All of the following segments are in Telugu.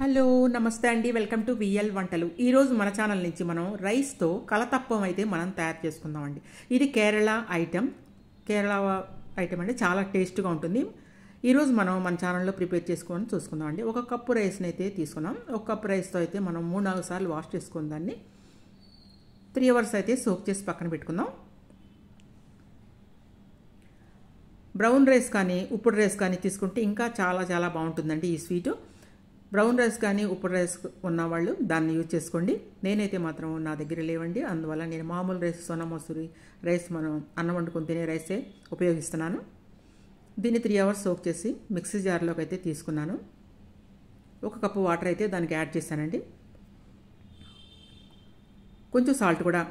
హలో నమస్తే అండి వెల్కమ్ టు విఎల్ వంటలు ఈరోజు మన ఛానల్ నుంచి మనం రైస్తో కలతప్పం అయితే మనం తయారు చేసుకుందామండి ఇది కేరళ ఐటెం కేరళ ఐటెం అంటే చాలా టేస్ట్గా ఉంటుంది ఈరోజు మనం మన ఛానల్లో ప్రిపేర్ చేసుకోవాలని చూసుకుందాం అండి ఒక కప్పు రైస్ని అయితే తీసుకున్నాం ఒక కప్పు రైస్తో అయితే మనం మూడు నాలుగు సార్లు వాష్ దాన్ని త్రీ అవర్స్ అయితే సోక్ చేసి పక్కన పెట్టుకుందాం బ్రౌన్ రైస్ కానీ ఉప్పుడు రైస్ కానీ తీసుకుంటే ఇంకా చాలా చాలా బాగుంటుందండి ఈ స్వీటు బ్రౌన్ రైస్ కానీ ఉప్పు రైస్ ఉన్నవాళ్ళు దాన్ని యూజ్ చేసుకోండి నేనైతే మాత్రం నా దగ్గర లేవండి అందువల్ల నేను మామూలు రైస్ సొన మసూరి రైస్ మనం అన్నం వండుకొని తినే రైసే ఉపయోగిస్తున్నాను దీన్ని త్రీ అవర్స్ సోక్ చేసి మిక్సీ జార్లోకి అయితే తీసుకున్నాను ఒక కప్పు వాటర్ అయితే దానికి యాడ్ చేశానండి కొంచెం సాల్ట్ కూడా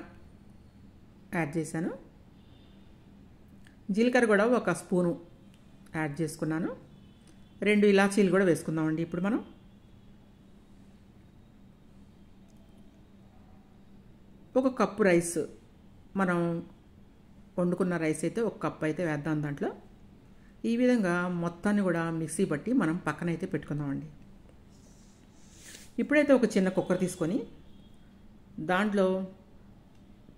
యాడ్ చేశాను జీలకర్ర కూడా ఒక స్పూను యాడ్ చేసుకున్నాను రెండు ఇలాచీలు కూడా వేసుకుందామండి ఇప్పుడు మనం ఒక కప్పు రైస్ మనం వండుకున్న రైస్ అయితే ఒక కప్పు అయితే వేద్దాం దాంట్లో ఈ విధంగా మొత్తాన్ని కూడా మిక్సీ పట్టి మనం పక్కనైతే పెట్టుకుందామండి ఇప్పుడైతే ఒక చిన్న కుక్కర్ తీసుకొని దాంట్లో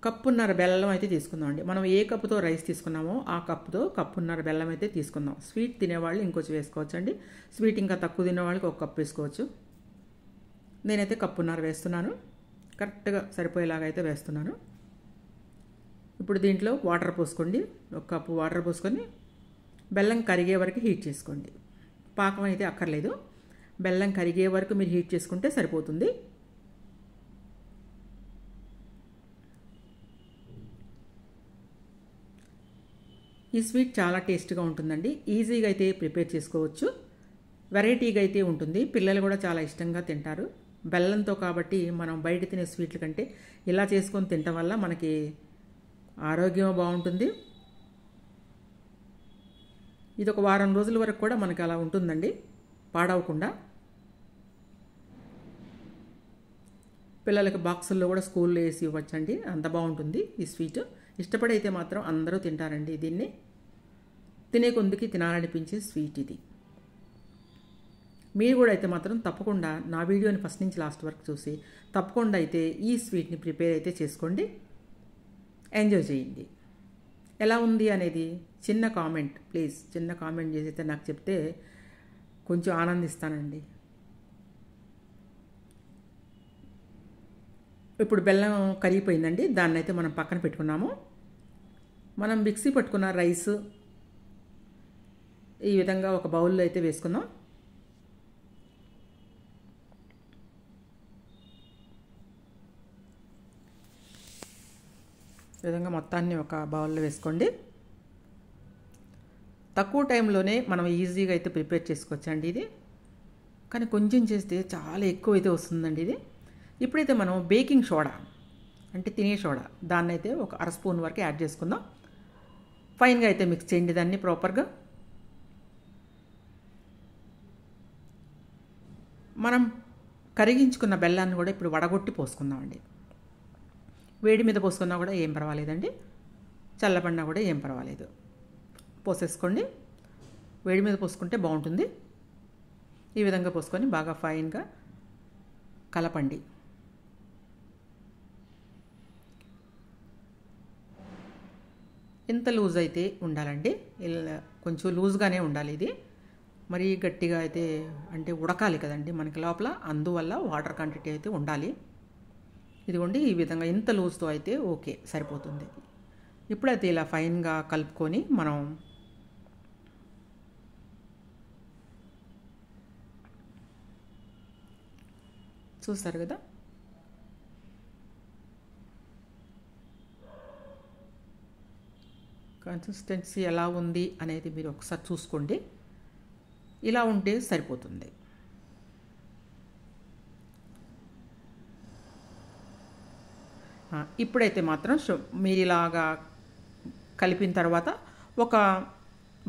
కప్పున్నర బెల్లం అయితే తీసుకుందామండి మనం ఏ కప్పుతో రైస్ తీసుకున్నామో ఆ కప్పుతో కప్పున్నర బెల్లం అయితే తీసుకుందాం స్వీట్ తినేవాళ్ళు ఇంకొంచెం వేసుకోవచ్చు అండి స్వీట్ ఇంకా తక్కువ తినేవాళ్ళకి ఒక కప్పు వేసుకోవచ్చు నేనైతే కప్పున్నర వేస్తున్నాను కరెక్ట్గా సరిపోయేలాగా అయితే వేస్తున్నాను ఇప్పుడు దీంట్లో వాటర్ పోసుకోండి ఒక కప్పు వాటర్ పోసుకొని బెల్లం కరిగే వరకు హీట్ చేసుకోండి పాకం అయితే అక్కర్లేదు బెల్లం కరిగే వరకు మీరు హీట్ చేసుకుంటే సరిపోతుంది ఈ స్వీట్ చాలా టేస్ట్గా ఉంటుందండి ఈజీగా అయితే ప్రిపేర్ చేసుకోవచ్చు వెరైటీగా అయితే ఉంటుంది పిల్లలు కూడా చాలా ఇష్టంగా తింటారు బెల్లంతో కాబట్టి మనం బయట తినే స్వీట్ల కంటే ఇలా చేసుకొని తినటం వల్ల మనకి ఆరోగ్యం బాగుంటుంది ఇది ఒక వారం రోజుల వరకు కూడా మనకి అలా ఉంటుందండి పాడవకుండా పిల్లలకి బాక్సుల్లో కూడా స్కూల్లో వేసి ఇవ్వచ్చండి అంత బాగుంటుంది ఈ స్వీట్ ఇష్టపడైతే మాత్రం అందరూ తింటారండి దీన్ని తినే కొందుకి తినాలనిపించే స్వీట్ ఇది మీరు కూడా అయితే మాత్రం తప్పకుండా నా వీడియోని ఫస్ట్ నుంచి లాస్ట్ వరకు చూసి తప్పకుండా అయితే ఈ స్వీట్ని ప్రిపేర్ అయితే చేసుకోండి ఎంజాయ్ చేయండి ఎలా ఉంది అనేది చిన్న కామెంట్ ప్లీజ్ చిన్న కామెంట్ చేసి అయితే నాకు చెప్తే కొంచెం ఆనందిస్తానండి ఇప్పుడు బెల్లం కరిగిపోయిందండి దాన్ని అయితే మనం పక్కన పెట్టుకున్నాము మనం మిక్సీ పట్టుకున్న రైస్ ఈ విధంగా ఒక బౌల్లో అయితే వేసుకుందాం విధంగా మొత్తాన్ని ఒక బౌల్లో వేసుకోండి తక్కువ టైంలోనే మనం ఈజీగా అయితే ప్రిపేర్ చేసుకోవచ్చండి ఇది కానీ కొంచెం చేస్తే చాలా ఎక్కువ అయితే వస్తుందండి ఇది ఇప్పుడైతే మనం బేకింగ్ సోడా అంటే తినే సోడా దాన్ని అయితే ఒక అర స్పూన్ వరకు యాడ్ చేసుకుందాం ఫైన్గా అయితే మిక్స్ చేయండి దాన్ని ప్రాపర్గా మనం కరిగించుకున్న బెల్లాన్ని కూడా ఇప్పుడు వడగొట్టి పోసుకుందామండి వేడి మీద పోసుకున్నా కూడా ఏం పర్వాలేదండి చల్లబడినా కూడా ఏం పర్వాలేదు పోసేసుకోండి వేడి మీద పోసుకుంటే బాగుంటుంది ఈ విధంగా పోసుకొని బాగా ఫైన్గా కలపండి ఎంత లూజ్ అయితే ఉండాలండి కొంచెం లూజ్గానే ఉండాలి ఇది మరీ గట్టిగా అయితే అంటే ఉడకాలి కదండి మనకి లోపల అందువల్ల వాటర్ క్వాంటిటీ అయితే ఉండాలి ఇదిగోండి ఈ విధంగా ఇంత లూజ్తో అయితే ఓకే సరిపోతుంది ఇప్పుడైతే ఇలా ఫైన్గా కలుపుకొని మనం చూస్తారు కదా కన్సిస్టెన్సీ ఎలా ఉంది అనేది మీరు ఒకసారి చూసుకోండి ఇలా ఉంటే సరిపోతుంది ఇప్పుడైతే మాత్రం మీరు ఇలాగా కలిపిన తర్వాత ఒక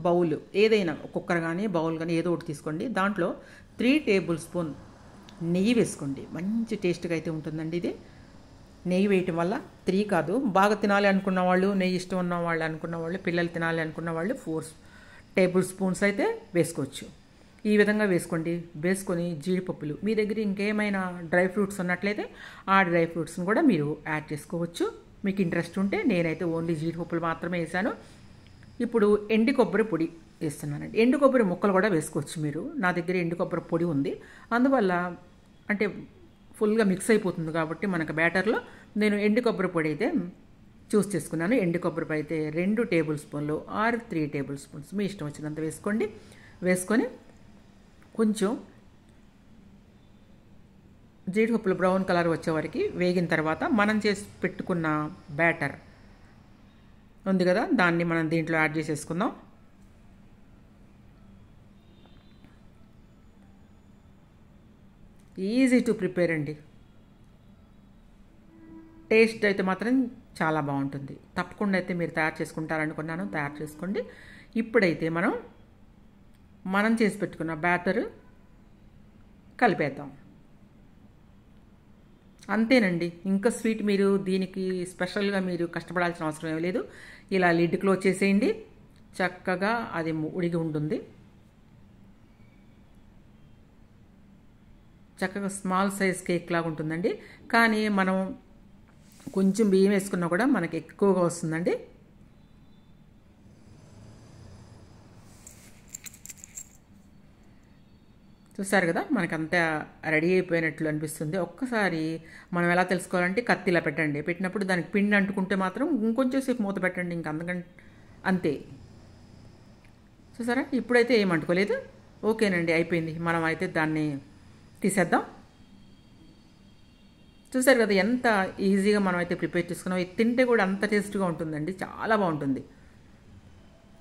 బౌల్ ఏదైనా కుక్కర్ కానీ బౌల్ కానీ ఏదో ఒకటి తీసుకోండి దాంట్లో త్రీ టేబుల్ స్పూన్ నెయ్యి వేసుకోండి మంచి టేస్ట్గా అయితే ఉంటుందండి ఇది నెయ్యి వేయటం వల్ల త్రీ కాదు బాగా తినాలి అనుకున్న వాళ్ళు నెయ్యి ఇష్టం ఉన్న వాళ్ళు అనుకున్న వాళ్ళు పిల్లలు తినాలి అనుకున్న వాళ్ళు ఫోర్ టేబుల్ స్పూన్స్ అయితే వేసుకోవచ్చు ఈ విధంగా వేసుకోండి వేసుకొని జీడిపప్పులు మీ దగ్గర ఇంకేమైనా డ్రై ఫ్రూట్స్ ఉన్నట్లయితే ఆ డ్రై ఫ్రూట్స్ని కూడా మీరు యాడ్ చేసుకోవచ్చు మీకు ఇంట్రెస్ట్ ఉంటే నేనైతే ఓన్లీ జీడిపప్పులు మాత్రమే వేసాను ఇప్పుడు ఎండి కొబ్బరి పొడి వేస్తున్నానండి ఎండు కొబ్బరి ముక్కలు కూడా వేసుకోవచ్చు మీరు నా దగ్గర ఎండు కొబ్బరి పొడి ఉంది అందువల్ల అంటే ఫుల్గా మిక్స్ అయిపోతుంది కాబట్టి మనకు బ్యాటర్లో నేను ఎండు కొబ్బరి పొడి అయితే చూస్ చేసుకున్నాను ఎండు కొబ్బరి అయితే రెండు టేబుల్ స్పూన్లు ఆరు త్రీ టేబుల్ స్పూన్స్ మీ ఇష్టం వచ్చినంత వేసుకోండి వేసుకొని కొంచెం జీడిపప్పులు బ్రౌన్ కలర్ వచ్చేవరకు వేగిన తర్వాత మనం చేసి పెట్టుకున్న బ్యాటర్ ఉంది కదా దాన్ని మనం దీంట్లో యాడ్ చేసేసుకుందాం ఈజీ టు ప్రిపేర్ అండి టేస్ట్ అయితే మాత్రం చాలా బాగుంటుంది తప్పకుండా అయితే మీరు తయారు చేసుకుంటారనుకున్నాను తయారు చేసుకోండి ఇప్పుడైతే మనం మనం చేసి పెట్టుకున్న బ్యాటరు కలిపేద్దాం అంతేనండి ఇంకా స్వీట్ మీరు దీనికి స్పెషల్గా మీరు కష్టపడాల్సిన అవసరం ఏమీ లేదు ఇలా లిడ్ క్లోజ్ చేసేయండి చక్కగా అది ఉడిగి ఉంటుంది చక్కగా స్మాల్ సైజ్ కేక్ లాగా ఉంటుందండి కానీ మనం కొంచెం బియ్యం వేసుకున్నా కూడా మనకి ఎక్కువగా వస్తుందండి చూసారు కదా మనకంతా రెడీ అయిపోయినట్లు అనిపిస్తుంది ఒక్కసారి మనం ఎలా తెలుసుకోవాలంటే కత్తిలా పెట్టండి పెట్టినప్పుడు దానికి పిండి అంటుకుంటే మాత్రం ఇంకొంచెం సేపు మూత పెట్టండి ఇంక అందుకంటే అంతే చూసారా ఇప్పుడైతే ఏమంటుకోలేదు ఓకేనండి అయిపోయింది మనం అయితే దాన్ని తీసేద్దాం చూసారు కదా ఎంత ఈజీగా మనం అయితే ప్రిపేర్ చేసుకున్నాం ఇది తింటే కూడా అంత టేస్ట్గా ఉంటుందండి చాలా బాగుంటుంది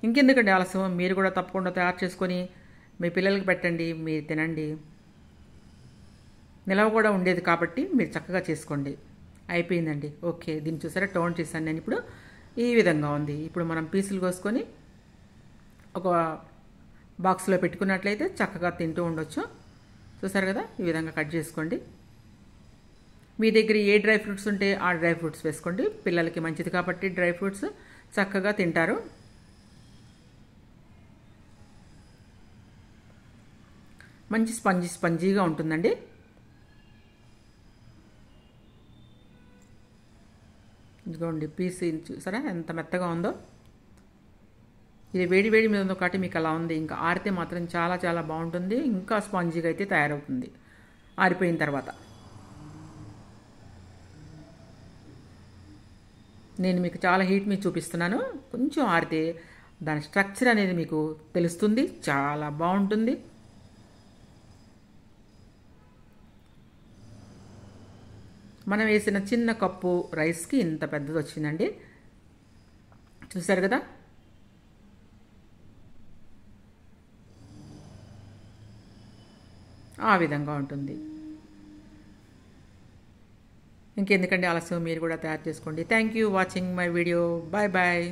ఇంకెందుకండి ఆలస్యం మీరు కూడా తప్పకుండా తయారు చేసుకొని మీ పిల్లలకి పెట్టండి మీరు తినండి నిలవ కూడా ఉండేది కాబట్టి మీరు చక్కగా చేసుకోండి అయిపోయిందండి ఓకే దీన్ని చూసారా టోన్ చేశాను నేను ఇప్పుడు ఈ విధంగా ఉంది ఇప్పుడు మనం పీసులు కోసుకొని ఒక బాక్స్లో పెట్టుకున్నట్లయితే చక్కగా తింటూ ఉండొచ్చు చూసారు కదా ఈ విధంగా కట్ చేసుకోండి మీ దగ్గర ఏ డ్రై ఫ్రూట్స్ ఉంటే ఆ డ్రై ఫ్రూట్స్ వేసుకోండి పిల్లలకి మంచిది కాబట్టి డ్రై ఫ్రూట్స్ చక్కగా తింటారు మంచి స్పంజీ స్పంజీగా ఉంటుందండి ఇదిగోండి పీస్ చూసారా ఎంత మెత్తగా ఉందో ఇది వేడి వేడి మీద ఉందో కాబట్టి మీకు అలా ఉంది ఇంకా ఆరితే మాత్రం చాలా చాలా బాగుంటుంది ఇంకా స్పాంజీగా అయితే తయారవుతుంది ఆరిపోయిన తర్వాత నేను మీకు చాలా హీట్ మీద చూపిస్తున్నాను కొంచెం ఆరితే దాని స్ట్రక్చర్ అనేది మీకు తెలుస్తుంది చాలా బాగుంటుంది మనం వేసిన చిన్న కప్పు రైస్కి ఇంత పెద్దది వచ్చిందండి చూసారు కదా ఆ విధంగా ఉంటుంది ఇంకెందుకండి ఆలస్యం మీరు కూడా తయారు చేసుకోండి thank you watching my video bye bye